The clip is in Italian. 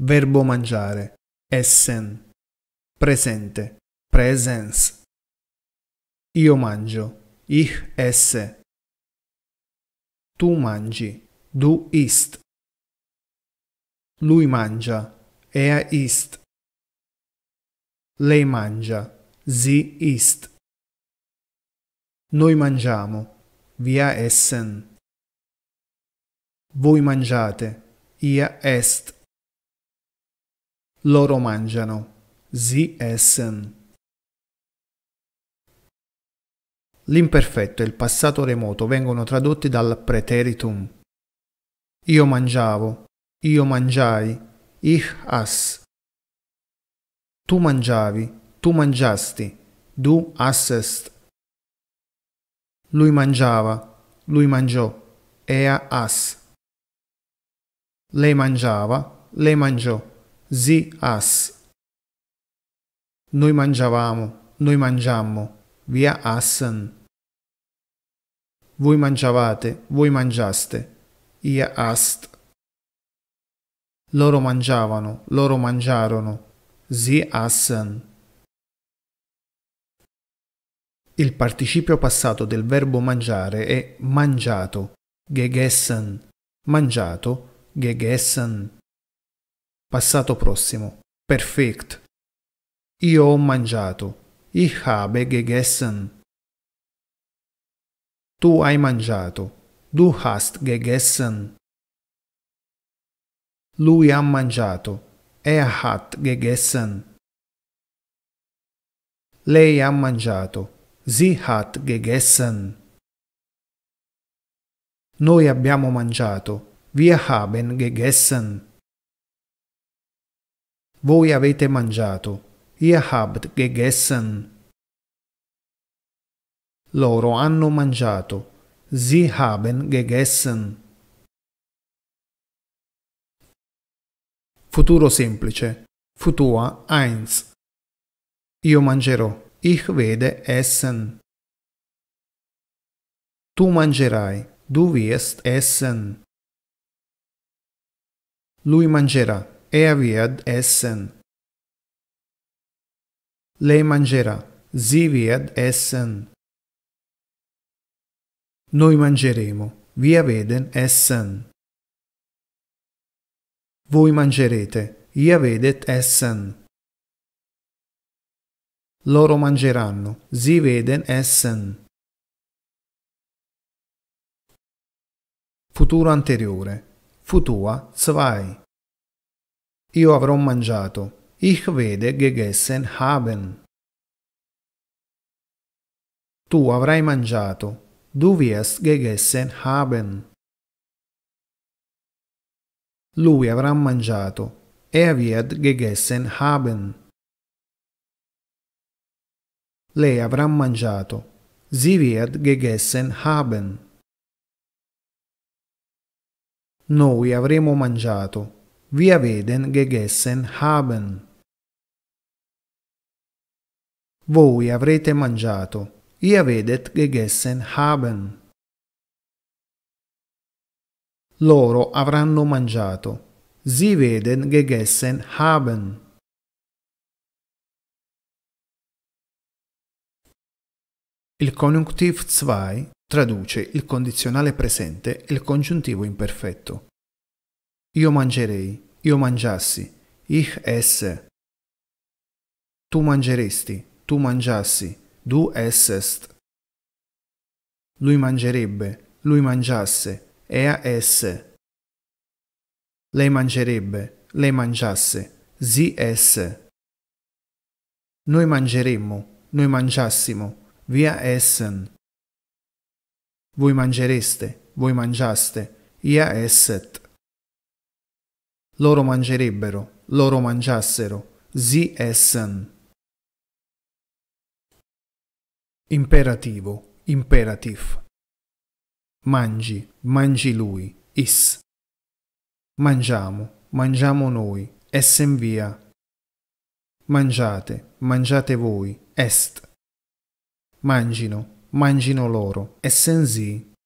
Verbo mangiare. Essen. Presente. Presence. Io mangio. Ich esse. Tu mangi. Du ist. Lui mangia. Er ist. Lei mangia. Sie ist. Noi mangiamo. via essen. Voi mangiate. Ihr esst. Loro mangiano. Sie essen. L'imperfetto e il passato remoto vengono tradotti dal preteritum. Io mangiavo, io mangiai, ich ass. Tu mangiavi, tu mangiasti, du assest. Lui mangiava, lui mangiò, ea ass. Lei mangiava, lei mangiò, zi as. Noi mangiavamo, noi mangiammo, via asan. Voi mangiavate, voi mangiaste, ia ast. Loro mangiavano, loro mangiarono, zi asan. Il participio passato del verbo mangiare è mangiato, gegessen, mangiato, gegessen passato prossimo, perfect. Io ho mangiato. Ich habe gegessen. Tu hai mangiato. Du hast gegessen. Lui ha mangiato. Er hat gegessen. Lei ha mangiato. Sie hat gegessen. Noi abbiamo mangiato. Wir haben gegessen. Voi avete mangiato, ihr habt gegessen. Loro hanno mangiato, sie haben gegessen. Futuro semplice. Futua 1. Io mangerò. Ich werde essen. Tu mangerai. Du wirst essen. Lui mangerà. Eaviad essen. Lei mangerà. Sie wird essen. Noi mangeremo. Wir werden essen. Voi mangerete. Ihr werdet essen. Loro mangeranno. Sie werden essen. Futuro anteriore. Futua 2. Io avrò mangiato. Ich werde gegessen haben. Tu avrai mangiato. Du wirst gegessen haben. Lui avrà mangiato. Er wird gegessen haben. Lei avrà mangiato. Sie wird gegessen haben. Noi avremo mangiato. Wir werden gegessen haben. Voi avrete mangiato. Ihr werdet gegessen haben. Loro avranno mangiato. Sie werden gegessen haben. Il conjunctive 2 traduce il condizionale presente e il congiuntivo imperfetto. Io mangerei, io mangiassi, ich esse. Tu mangeresti, tu mangiassi, du essest. Lui mangerebbe, lui mangiasse, ea esse. Lei mangerebbe, lei mangiasse, si esse. Noi mangeremmo, noi mangiassimo, via essen. Voi mangereste, voi mangiaste, ia esset loro mangerebbero, loro mangiassero, si essen. Imperativo, imperatif. Mangi, mangi lui, is. Mangiamo, mangiamo noi, essen via. Mangiate, mangiate voi, est. Mangino, mangino loro, essen si.